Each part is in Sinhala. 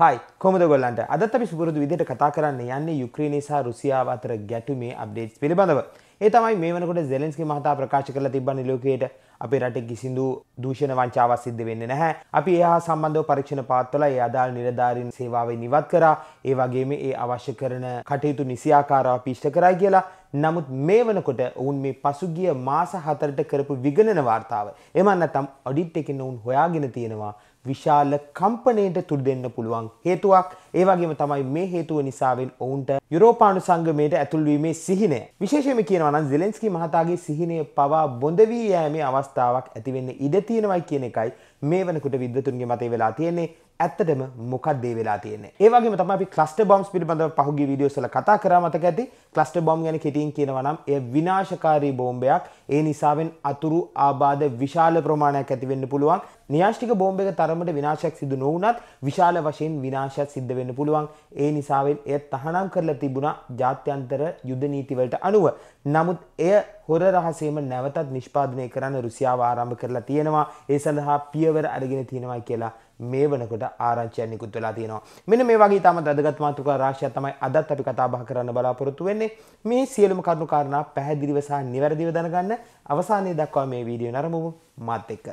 හයි කොමද ගොල්ලන්ට අදත් අපි සුපුරදු විදිට කතා කරන්න යන්නේ යුක්‍රීණනි සහ රුසියාව අතර ගැටුමේ අප්ඩේට්ස් පිළිබඳව ඒ තමයි මේ වනකොට ජෙලෙන්ස්ගේ මහතා ප්‍රකාශ කරලා තිබන්න ලෝකයට අපේ රට කිසිදු දූෂණ වංචාව සිද්ධ වෙන්න නැහැ. අපි එයා සම්බන්ධව පරීක්ෂණ පාත්වල ඒ අදාළ නිලධාරීන් සේවාවෙන් ඉවත් කරා. ඒ වගේම ඒ අවශ්‍ය කරන කටයුතු නිසියාකාරව පිෂ්ට කරා කියලා. නමුත් මේ වෙනකොට ඔවුන් මේ පසුගිය මාස හතරට කරපු විගණන වාර්තාව. එමන් නැත්නම් ඔඩිට් එකෙන් ඔවුන් හොයාගෙන තියෙනවා විශාල කම්පනයට තුඩු දෙන්න පුළුවන් හේතුවක් ඒ වගේම තමයි මේ හේතුව නිසාවෙන් ඔවුන්ට යුරෝපානු සංගමයට ඇතුල්වීමේ සිහිනය විශේෂයෙන්ම කියනවා නම් සෙලෙන්ස්කි මහතාගේ සිහිනය පවා බොඳ වී යෑමේ අවස්ථාවක් අවස්ථාවක් ඇතිවෙන්න ඉඩ තියෙනවයි කියන එකයි මේ වනකට විද්වතුන්ගේ මතේ වෙලා තියෙන්නේ ඇත්තටම මොකක්දේ වෙලා තියෙන්නේ ඒවගේ තම ක්ලස්ට බොම්ස් පිළිබඳ පහුගේ විඩියෝසල කතා කර මතක ඇති ක්ලස්ට බොම් ගැන කෙටින් කියනවනම් එය විනාශකාරී බෝම්බයක් ඒ නිසාවෙන් අතුරු ආබාධ විශාල ප්‍රමාණයක් ඇතිවෙන්න පුළුවන් න්‍යෂ්ටික බෝම්බ එක තරමට විනාශයක් සිදු නොවනත් විශාල වශයෙන් විනාශයක් සිද්ධ වෙන්න පුළුවන් ඒ නිසාවෙන් එය තහනම් කරලා තිබුණා ජාත්‍යන්තර යුද නීතිවලට අනුව නමුත් එය හොර රහසේම නැවතත් නිෂ්පාදනය කරන්න රුසියාව ආරම්භ කරලා තියෙනවා ඒ සඳහා පිය පියවර අරගෙන තියෙනවා කියලා මේ වනකොට ආරංචියක් නිකුත් වෙලා තියෙනවා. මෙන්න මේ වගේ තාමත් වැදගත් මාතෘකා රාශියක් තමයි අදත් අපි කතා බහ කරන්න බලාපොරොත්තු වෙන්නේ. මේ සියලුම කරුණු කාරණා පැහැදිලිව සහ නිවැරදිව දැනගන්න අවසානයේ දක්වා මේ වීඩියෝ නරඹමු මාත් එක්ක.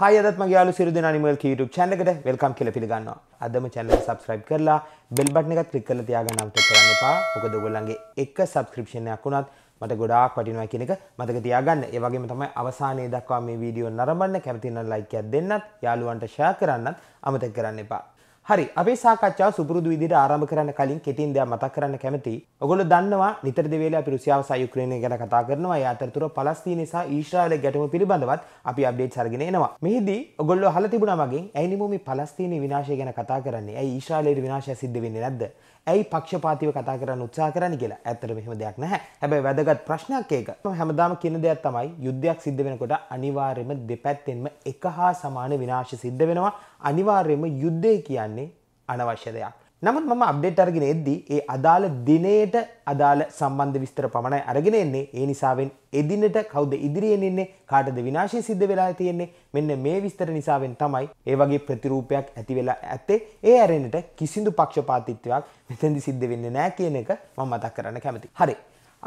හයි අදත් මගේ යාලු සිරු දෙනා නිමල් කී YouTube channel එකට වෙල්කම් කියලා පිළිගන්නවා. අදම channel එක subscribe කරලා bell button එකත් click කරලා තියාගන්න අමතක කරන්න එපා. මොකද ඔයගොල්ලන්ගේ එක subscription එකක් වුණත් මට ගොඩාක් වටිනවා කියන එක මතක තියාගන්න. ඒ වගේම තමයි අවසානයේ දක්වා මේ වීඩියෝ නරඹන්න කැමති නම් ලයික් එකක් දෙන්නත්, යාළුවන්ට ෂෙයා කරන්නත් අමතක කරන්න එපා. හරි අපේ සාකච්ඡාව සුපුරුදු විදිහට ආරම්භ කරන්න කලින් කෙටින් දෙයක් මතක් කරන්න කැමතියි. ඔගොල්ලෝ දන්නවා නිතර දෙවේලේ අපි රුසියාව සහ යුක්‍රේනය ගැන කතා කරනවා. ඒ අතරතුර පලස්තීන සහ ඊශ්‍රායල ගැටුම පිළිබඳවත් අපි අප්ඩේට්ස් අරගෙන එනවා. මෙහිදී ඔගොල්ලෝ අහලා තිබුණා මගෙන් ඇයි නිමු මේ පලස්තීන විනාශය ගැන කතා කරන්නේ? ඇයි ඊශ්‍රායලයේ විනාශය සිද්ධ වෙන්නේ නැද්ද? ඇයි පක්ෂපාතිව කතා කරන්න උත්සා කරන්න කියලා ඇත්තට මෙහෙම දෙයක් නැහැ හැබැයි වැදගත් ප්‍රශ්නයක් ඒක හැමදාම කියන දෙයක් තමයි යුද්ධයක් සිද්ධ වෙනකොට අනිවාර්යයෙන්ම දෙපැත්තෙන්ම එක හා සමාන විනාශ සිද්ධ වෙනවා අනිවාර්යයෙන්ම යුද්ධය කියන්නේ අනවශ්‍ය දෙයක් නමුත් මම අප්ඩේට් අරගෙන එද්දී ඒ අදාළ දිනයට අදාළ සම්බන්ධ විස්තර පමණයි අරගෙන එන්නේ ඒ නිසාවෙන් එදිනට කවුද ඉදිරියෙන් ඉන්නේ කාටද විනාශය සිද්ධ වෙලා තියෙන්නේ මෙන්න මේ විස්තර නිසාවෙන් තමයි ඒ වගේ ප්‍රතිරූපයක් ඇති වෙලා ඇත්තේ ඒ ඇරෙන්නට කිසිදු පක්ෂපාතිත්වයක් මෙතෙන්දි සිද්ධ වෙන්නේ නැහැ කියන එක මම මතක් කරන්න කැමතියි. හරි.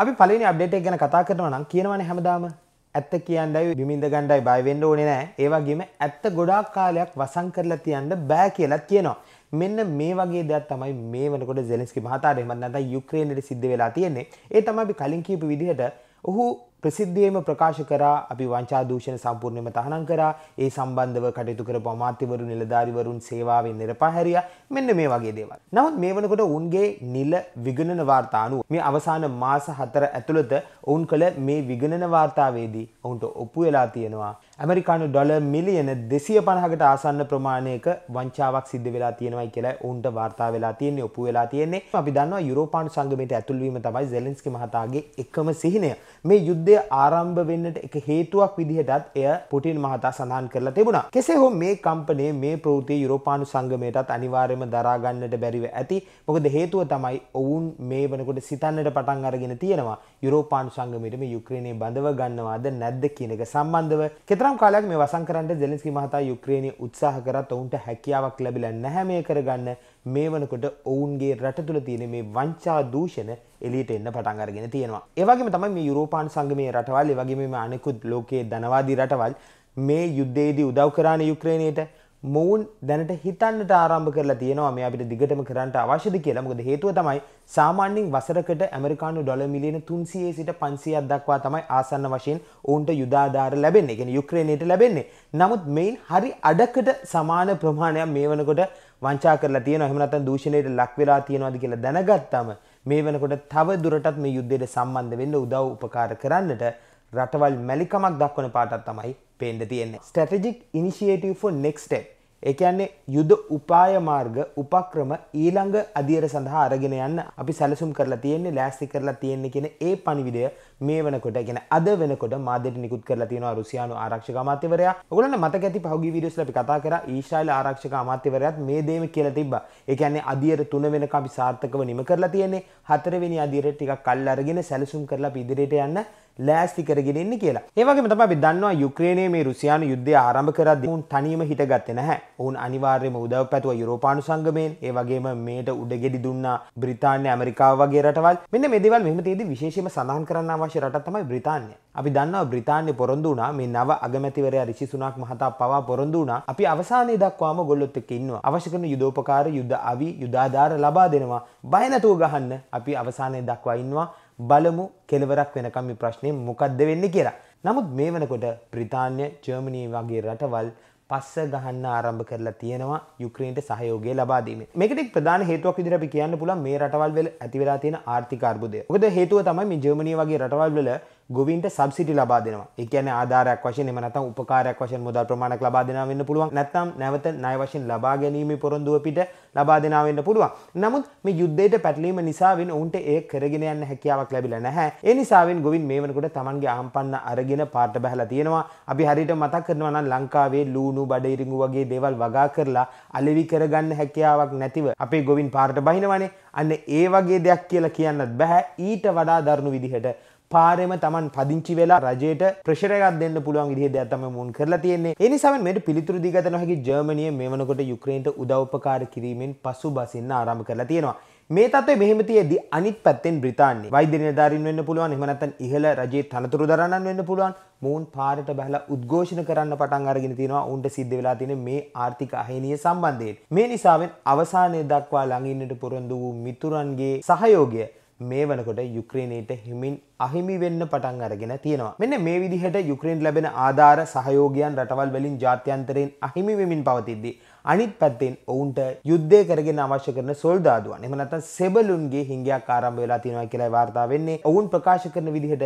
අපි පළවෙනි අප්ඩේට් එක ගැන කතා කරනවා නම් කියනවනේ හැමදාම ඇත්ත කියන්නයි බිමින්ද ගණ්ඩයි බය වෙන්න ඕනේ නැහැ. ඒ වගේම ඇත්ත ගොඩාක් කාලයක් වසන් කරලා තියන්න බෑ කියලාත් කියනවා. මෙන්න මේ වගේ දෙයක් තමයි මේ වනකොට ජෙලස්කි මහතාට එමත් නැත යුක්‍රේණයට සිද්ධ වෙලා තියෙන්නේ ඒ තම අපි කලින් කීප විදිහට ඔහු ප්‍රසිද්ධියම ප්‍රකාශ කරා අපි වංචා දූෂණ සම්පූර්ණයම තහනම් කරා ඒ සම්බන්ධව කටයුතු කරපු අමාත්‍යවරු නිලධාරිවරුන් සේවාවෙන් නිරපහැරියා මෙන්න මේ වගේ දේවල්. නමුත් මේ වෙනකොට ඔවුන්ගේ නිල විගණන වාර්තා අනුව මේ අවසාන මාස 4 ඇතුළත ඔවුන් කළ මේ විගණන වාර්තාවේදී ඔවුන්ට ඔප්පු වෙලා තියෙනවා ඇමරිකානු ඩොල මිලියන දෙසිය පණහකට ආසන්න ප්‍රමාණයක වංචාවක් සිද්ධ වෙලා තියෙනවයි කියලා ඔවුන්ට වාර්තා වෙලා තියන්නේ ඔප්පු වෙලා තියෙන්නේ අපි දන්නවා යුරෝපානු සංගමයට ඇතුල්වීම තමයි සෙලන්ස්කි මහතාගේ එකම සිහිනය මේ යුද්ධය ආරම්භ වෙන්නට එක හේතුවක් විදිහටත් එය පුටින් මහතා සඳහන් කරලා තිබුණා කෙසේ හෝ මේ කම්පනය මේ ප්‍රවෘත්තිය යුරෝපානු සංගමයටත් අනිවාර්යයෙන්ම දරා ගන්නට බැරිව ඇති මොකද හේතුව තමයි ඔවුන් මේ වෙනකොට සිතන්නට පටන් අරගෙන තියෙනවා යුරෝපානු සංගමයට මේ යුක්‍රේනයේ බඳව ගන්නවාද නැද්ද කියන එක සම්බන්ධව මෙතරම් කාලයක් මේ වසංකරන්ට දෙලෙස්කි මහතා යුක්‍රේණය උත්සාහ කරත් ඔවුන්ට හැකියාවක් ලැබිල නැහැ මේ කරගන්න මේ වනකොට ඔවුන්ගේ රට තුළ තියෙන මේ වංචා දූෂණ එලියට එන්න පටන් අරගෙන තියෙනවා. ඒවගේම තමයි මේ යුරෝපාන් සංගමයේ රටවල් ඒ වගේම මේ අනෙකුත් ලෝකයේ ධනවාදී රටවල් මේ යුද්ධයේදී උදව් කරානේ යුක්‍රේනයට මොවුන් දැනට හිතන්නට ආරම්භ කරලා තියෙනවා මේ අපිට දිගටම කරන්නට අවශ්‍යද කියලා. මොකද හේතුව තමයි සාමාන්‍යයෙන් වසරකට ඇමරිකානු ඩොලර් මිලියන 300 සිට 500ක් දක්වා තමයි ආසන්න වශයෙන් ඔවුන්ට යුදාධාර ලැබෙන්නේ. කියන්නේ යුක්‍රේනයට ලැබෙන්නේ. නමුත් මේන් හරි අඩකට සමාන ප්‍රමාණයක් මේ වෙනකොට වංචා කරලා තියෙනවා. එහෙම නැත්නම් දූෂණයට ලක් වෙලා තියෙනවාද කියලා දැනගත්තාම මේ වෙනකොට තව දුරටත් මේ යුද්ධයට සම්බන්ධ වෙන්න උදව් උපකාර කරන්නට රටවල් මැලිකමක් දක්වන පාටක් තමයි පේන්ඩ තියෙන්නේ ස්ටටජික් ඉනිශේටව ෆෝ නෙක්ස්ටේ එකන්නේ යුද උපාය මාර්ග උපක්‍රම ඊළඟ අධියර සඳහා අරගෙන යන්න අපි සැලසුම් කරලා තියෙන්නේ ලෑස්ති කරලා තියෙන්නේ කියෙන ඒ පනිවිඩය මේ වනකොට ගැන අද වෙනකොට මාදට නිකුත් කරලා තියෙනවා රුසියානු ආරක්ෂක අමාත්‍යවරයා ඔගලන්න මතක ඇති පහුගි වීඩියෝස් අපි කතා කරා ඊශ්‍රායල් ආරක්ෂක අමාත්‍යවරයාත් මේ දේම කියලා තිබ්බා. ඒ කියන්නේ අදියර 3 වෙනකම් අපි සාර්ථකව නිම කරලා තියෙන්නේ. 4 වෙනි අදියර ටිකක් කල් අරගෙන සැලසුම් කරලා අපි ඉදිරියට යන්න ලෑස්ති කරගෙන ඉන්නේ කියලා. ඒ වගේම තමයි අපි දන්නවා යුක්‍රේනයේ මේ රුසියානු යුද්ධය ආරම්භ කරද්දී ඔවුන් තනියම හිටගත්තේ නැහැ. ඔවුන් අනිවාර්යයෙන්ම උදව් පැතුවා යුරෝපානු සංගමයෙන්. ඒ වගේම මේට උඩගෙඩි දුන්නා බ්‍රිතාන්‍ය, ඇමරිකාව වගේ රටවල්. මෙන්න මේ දේවල් මෙහෙම තියදී විශේෂයෙන්ම සඳහන් කරන්න අවශ්‍ය රටක් තමයි බ්‍රිතාන්‍ය. අපි දන්නවා බ්‍රිතාන්‍ය පොරොන්දු වුණා මේ නව අගමැතිවරයා රිෂි සුනක් මහතා පවා පොරොන්දු වුණා. අපි අවසානයේ දක්වාම ගොල්ලොත් එක්ක ඉන්නවා. අවශ්‍ය කරන යුදෝපකාර, යුද අවි, යුදාධාර ලබා දෙනවා. බය නැතුව ගහන්න අපි අවසානයේ දක්වා ඉන්නවා. බලමු කෙලවරක් වෙනකම් මේ ප්‍රශ්නේ මොකද්ද වෙන්නේ කියලා. නමුත් මේ වෙනකොට බ්‍රිතාන්‍ය, ජර්මනී වගේ රටවල් පස්ස ගහන්න ආරම්භ කරලා තියෙනවා යුක්‍රේන්ට සහයෝගය ලබා දීමේ. මේකට එක් ප්‍රධාන හේතුවක් විදිහට අපි කියන්න පුළුවන් මේ රටවල් වල ඇති වෙලා තියෙන ආර්ථික අර්බුදය. මොකද හේතුව තමයි මේ ජර්මනී වගේ රටවල් වල ගොවින්ට සබ්සිටි ලබා දෙනවා. ඒ කියන්නේ ආධාරයක් වශයෙන් එහෙම නැත්නම් උපකාරයක් වශයෙන් මුදල් ප්‍රමාණයක් ලබා දෙනවා වෙන්න පුළුවන්. නැත්නම් නැවත ණය වශයෙන් ලබා ගැනීමේ පොරොන්දුව පිට ලබා දෙනවා වෙන්න පුළුවන්. නමුත් මේ යුද්ධයට පැටලීම නිසා වෙන ඔවුන්ට ඒ කරගෙන යන්න හැකියාවක් ලැබිලා නැහැ. ඒ නිසා වෙන ගොවින් මේ වෙනකොට Tamanගේ අහම්පන්න අරගෙන පාට බහලා තියෙනවා. අපි හරියට මතක් කරනවා නම් ලංකාවේ ලූණු බඩිරිඟු වගේ දේවල් වගා කරලා අලෙවි කරගන්න හැකියාවක් නැතිව අපේ ගොවින් පාට බහිනවනේ. අන්න ඒ වගේ දෙයක් කියලා කියන්නත් බෑ. ඊට වඩා දරුණු විදිහට පාරෙම තමන් පදිංචි වෙලා රජයට ප්‍රශරයක්ත් දෙන්න පුළුවන් ඉදිහ දත්තම මුන් කරලා තියන්නේ එනිසාම මෙට පිළිතුරු දිගත නොහැකි ජර්මනිය මෙවනකොට යුක්‍රේන්ට උදව්පකාර කිරීමෙන් පසු බසින්න ආරම කරලා තියෙනවා. මේ තත්වේ මෙහෙම තියේදී අනිත් පැත්තෙන් බ්‍රිතාන්‍ය වෛද්‍ය නිලධාරීන් වෙන්න පුළුවන් එහෙම නැත්නම් ඉහළ රජයේ තනතුරු දරන්නන් වෙන්න පුළුවන් මොවුන් පාරට බහලා උද්ඝෝෂණ කරන්න පටන් අරගෙන තියෙනවා උන්ට සිද්ධ වෙලා තියෙන මේ ආර්ථික අහේනිය සම්බන්ධයෙන් මේ නිසාවෙන් අවසානයේ දක්වා ළඟින්නට පොරොන්දු වූ මිතුරන්ගේ සහයෝගය මේ වනකොට යුක්‍රේණයට හිමින් අහිමි වෙන්න පටන් අරගෙන තියෙනවා. මෙන්න මේ විදිහට යුක්‍රේන් ලැබෙන ආධාර සහයෝගයන් රටවල් වලින් ජාත්‍යන්තරයෙන් අහිමි වෙමින් පවතිද්දී අනිත් පැත්තෙන් ඔවුන්ට යුද්ධය කරගෙන අවශ්‍ය කරන සොල්දාදුවන් එහෙම නැත්නම් සෙබළුන්ගේ හිඟයක් ආරම්භ වෙලා තියෙනවා කියලා වාර්තා වෙන්නේ. ඔවුන් ප්‍රකාශ කරන විදිහට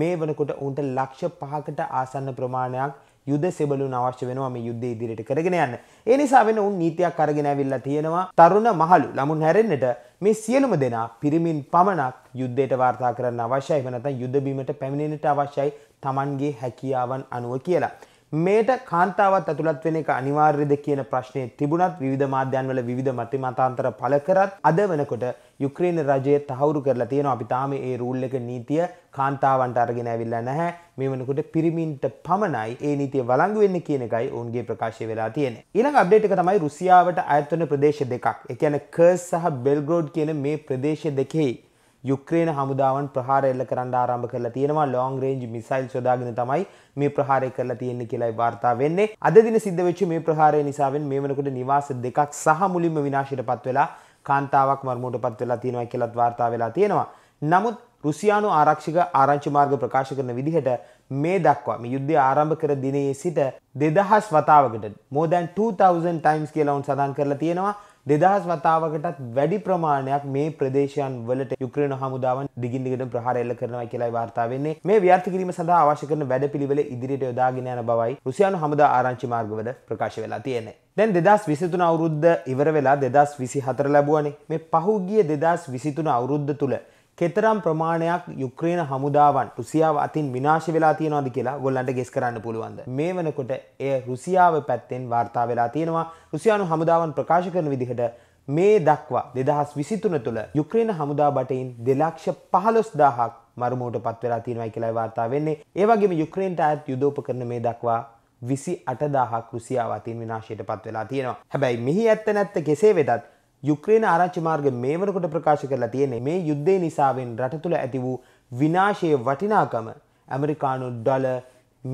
මේ වනකොට ඔවුන්ට ලක්ෂ 5කට ආසන්න ප්‍රමාණයක් යුද සෙබලුන් අවශ්‍ය වෙනවා මේ යුද්ධ ඉදිරියට කරගෙන යන්න. ඒ නිසා වෙන උන් නීතියක් අරගෙන ඇවිල්ලා තියෙනවා තරුණ මහලු ළමුන් හැරෙන්නට මේ සියලුම දෙනා පිරිමින් පමණක් යුද්ධයට වාර්තා කරන්න අවශ්‍යයි. එහෙම නැත්නම් යුද බිමට පැමිණෙන්නට අවශ්‍යයි Tamanගේ හැකියාවන් අනුව කියලා. මේට කාන්තාවත් ඇතුළත් වෙන එක අනිවාර්යද කියන ප්‍රශ්නේ තිබුණත් විවිධ මාධ්‍යන්වල විවිධ මත මතාන්තර පළ කරත් අද වෙනකොට යුක්‍රේන රජය තහවුරු කරලා තියෙනවා අපි තාම ඒ රූල් එක නීතිය කාන්තාවන්ට අරගෙන ඇවිල්ලා නැහැ මේ වෙනකොට පිරිමින්ට පමණයි ඒ නීතිය වළංගු වෙන්නේ කියන එකයි ඔවුන්ගේ ප්‍රකාශය වෙලා තියෙන්නේ. ඊළඟ අප්ඩේට් එක තමයි රුසියාවට අයත් වෙන ප්‍රදේශ දෙකක්. ඒ කියන්නේ කර්ස් සහ බෙල්ග්‍රෝඩ් කියන මේ ප්‍රදේශ දෙකෙහි යුක්‍රේන හමුදාවන් ප්‍රහාර එල්ල කරන්න ආරම්භ කරලා තියෙනවා ලොං රේන්ජ් මිසයිල් සොදාගෙන තමයි මේ ප්‍රහාරය කරලා තියෙන්නේ කියලායි වාර්තා වෙන්නේ. අද දින සිද්ධ වෙච්ච මේ ප්‍රහාරය නිසාවෙන් මේ වෙනකොට නිවාස දෙකක් සහ මුලින්ම විනාශයටපත් වෙලා කාන්තාවක් මර්මූට පත් වෙලා තියෙනවා කියලත් වාර්තා වෙලා තියෙනවා. නමුත් රුසියානු ආරක්ෂික ආරංචි මාර්ග ප්‍රකාශ කරන විදිහට මේ දක්වා මේ යුද්ධය ආරම්භ කර දිනයේ සිට දෙදහස් වතාවකට මෝදැන් 2000 ටයිම්ස් කියලා උන් සඳහන් කරලා තියෙනවා දෙදහස් වතාවකටත් වැඩි ප්‍රමාණයක් මේ ප්‍රදේශයන් වලට යුක්‍රේන හමුදාවන් දිගින් දිගටම ප්‍රහාර එල්ල කරනවා කියලා වාර්තා වෙන්නේ. මේ ව්‍යාර්ථ කිරීම සඳහා අවශ්‍ය කරන වැඩපිළිවෙල ඉදිරියට යොදාගෙන යන බවයි රුසියානු හමුදා ආරංචි මාර්ගවල ප්‍රකාශ වෙලා තියෙන්නේ. දැන් දෙදස් විසිතුන අවුරුද්ධ ඉවර වෙලා දෙදස් විසි හතර ලැබුවනේ මේ පහුගිය දෙදස් විසිතුන අවුරුද්ධ තුළ කෙතරම් ප්‍රමාණයක් යුක්්‍රේණ හමුදාවන් රුසියාව අතින් විනාශ වෙලා තියෙනවාද කියලා ගොල්ලන්ට ගෙස් කරන්න පුළුවන්ද. මේ වනකොට එය රුසියාව පැත්තෙන් වාර්තා වෙලා තියෙනවා රුසියානු හමුදාවන් ප්‍රකාශ කරන විදිහට මේ දක්වා දෙදහස් විසිතුන තුළ යුක්්‍රේණ හමුදා බටයින් දෙලක්ෂ පහලොස් දාහක් මරමෝට පත් වෙලා තියෙනවයි කියලා වාර්තා වෙන්නේ ඒවගේම යුක්්‍රේන්ට අයත් යුදෝප කරන මේ දක්වා විසි අටදාහක් රුසියාව අතින් විනාශයට පත් වෙලා තියෙනවා හැබැයි මෙහි ඇත්ත නැත්ත කෙසේ වෙදත් යුක්්‍රේන ආරච්චි මාර්ග මේ වනකොට ප්‍රකාශ කරලා තියෙනෙ මේ යුද්ධේ නිසාවෙන් රට තුළ ඇති වූ විනාශය වටිනාකම ඇමරිකානු ඩොල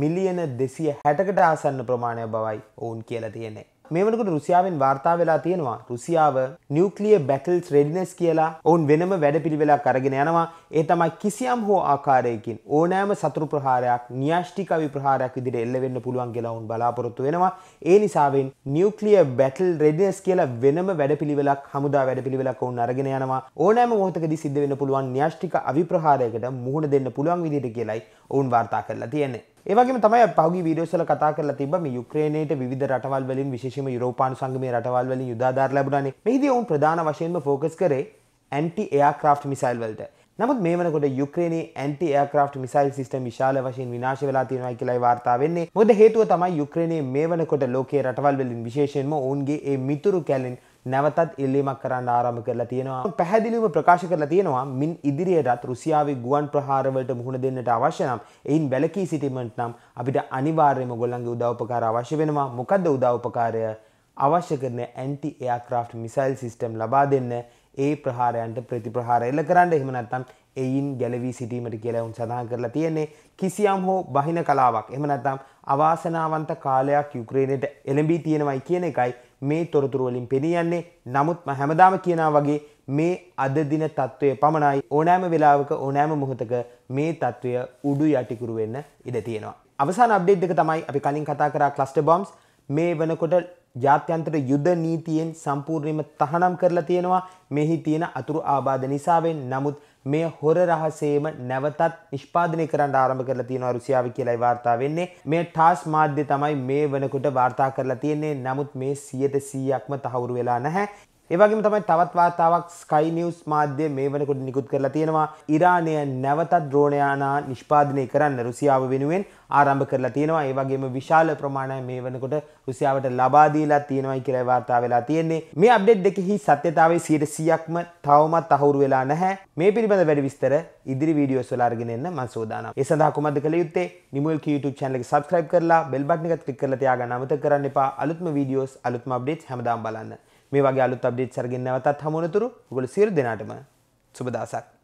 මිලියන දෙසිය හැටකට ආසන්න ප්‍රමාණය බවයි ඔවුන් කියලා තියෙනෙ. මේ වනකට රුසියාවෙන් වාර්තා වෙලා තියෙනවා රුසියාව නිියවක්ලිය බැටල්ස් රෙඩිනස් කියලා ඔවුන් වෙනම වැඩ පිළිවෙලා කරගෙන යනවා ඒ තමයි කිසියම් හෝ ආකාරයකින් ඕනෑම සතුරු ප්‍රහාරයක් න්‍යෂ්ටික විප්‍රහාරයක් විදිට එල්ලවෙන්න පුළුවන් කියලා ඔවුන් බලාපොරොත්තු වෙනවා ඒ නිසාවෙන් නිියවක්ලිය බැටල් රෙඩිනස් කියලා වෙනම වැඩ පිළිවෙලක් හමුදා වැඩ පිළිවෙලක් ඔවුන් අරගෙන යනවා ඕනෑම මොහොතකදි සිද්ධ වෙන්න පුළුවන් න්‍යෂ්ටික අවිප්‍රහාරයකට මුහුණ දෙන්න පුළුවන් විදිට කියලයි ඔවුන් වාර්තා කරලා තියෙන්නේ ඒවගේ තමයි පහු වීඩියෝසල කතා කරලා තිබ මේ යුක්‍රේනයට විධ රටවල් වලින් විශේෂම යුරෝපාන සංගමේ රටවල් වලින් යුදාධාර ලැබුණනේ මෙහිදී ඔවුන් ප්‍රධාන වශයෙන්ම ෆෝකස් කරේ ඇන්ටි එයා ක්‍රාෆ්ට් මිසයිල් වලට නමුත් මේනකොට යුක්‍රේනයේ ඇන්ටි ඒක්‍රාෆ් මිසයිල් සිස්ටම් විශාල වශයෙන් විනාශ වෙලා තියෙනවයි කියලායි වාර්තා වෙන්නේ. මොකද හේතුව තමයි යුක්‍රේනයේ මේ වෙනකොට ලෝකයේ රටවල් වලින් විශේෂයෙන්ම ඔවුන්ගේ ඒ මිතුරු කැලෙන් නැවතත් ඉල්ලීමක් කරන්න ආරම කරලා තියෙනවා පැහැදිලිව ප්‍රකාශ කරලා තියෙනවා මින් ඉදිරියටත් රුසියාවේ ගුවන් ප්‍රහාරවලට මුහුණ දෙන්නට අවශ්‍ය නම් එයින් වැලකී සිටීමට නම් අපිට අනිවාර්යයෙන්ම ගොල්ලන්ගේ උදව්පකාර අවශ්‍ය වෙනවා මොකද්ද උදව්පකාරය අවශ්‍ය කරන ඇන්ටි එයාක්‍රාෆ්ට් මිසයිල් සිස්ටම් ලබා දෙන්න ඒ ප්‍රහාරයන්ට ප්‍රතිප්‍රහාර එල්ල කරන්න එහෙම නැත්නම් එයින් ගැලවී සිටීමට කියලා උන් සඳහන් කරලා තියෙන්නේ කිසියම් හෝ බහින කලාවක් එහෙම නැත්නම් අවාසනාවන්ත කාලයක් යුක්‍රේනයට එළඹී තියෙනවයි කියන එකයි මේ තොරතුරුවලින් පෙනියන්නේ නමුත් හැමදාම කියනා වගේ මේ අද දින තත්ත්වය පමණයි ඕනෑම වෙලාවක ඕනෑම මොහොතක මේ තත්ත්වය උඩු යටිකුරු වෙන්න ඉඩ තියෙනවා. අවසාන අප්ඩේට් එක තමයි අපි කලින් කතා කරා ක්ලස්ටර් බොම්බ්ස් මේ වෙනකොට ජාත්‍යන්තර යුද නීතියෙන් සම්පූර්ණයෙන්ම තහනම් කරලා තියෙනවා මෙහි තියෙන අතුරු ආබාධ නිසාවෙන් නමුත් මේ හොර රහසේම නැවතත් නිෂ්පාදනය කරන්න ආරම්භ කරලා තියෙනවා රුසියාව කියලායි වාර්තා වෙන්නේ. මේ ටාස් මාධ්‍ය තමයි මේ වෙනකොට වාර්තා කරලා තියෙන්නේ. නමුත් මේ 100%ක්ම තහවුරු වෙලා නැහැ. ඒවගේම තමයි තවත් වාතාවක් ස්කයි නිවස් මාධ්‍ය මේ වනකොට නිකුත් කරලා තියෙනවා ඉරානය නැවතත් ද්‍රෝණයානා නිෂ්පාදනය කරන්න රුසියාව වෙනුවෙන් ආරම්භ කරලා තියෙනවා ඒවගේම විශාල ප්‍රමාණය මේ වනකොට රුසියාවට ලබාදීලා තියෙනවයි කියලා වාර්තා වෙලා තියෙන්නේ මේ අප්ඩේට් දෙකෙහි සත්‍යතාවේ සියට සියක්ම තවමත් අහුරු වෙලා නැහැ මේ පිළිබඳ වැඩි විස්තර ඉදිරි වීඩියෝස් වල අරගෙන එන්න මම සූදානම් ඒ සඳහා කුමක්ද කළ යුත්තේ නිමුල් කී YouTube channel එක subscribe කරලා bell button එකත් click කරලා තියාගන්න අමතක කරන්න එපා අලුත්ම වීඩියෝස් අලුත්ම අප්ඩේට්ස් හැමදාම බලන්න මේ වගේ අලුත් අප්ඩේට්ස් අරගෙන නැවතත් හමුවනතුරු ඔයගොල්ලෝ සියලු දෙනාටම සුබ දවසක්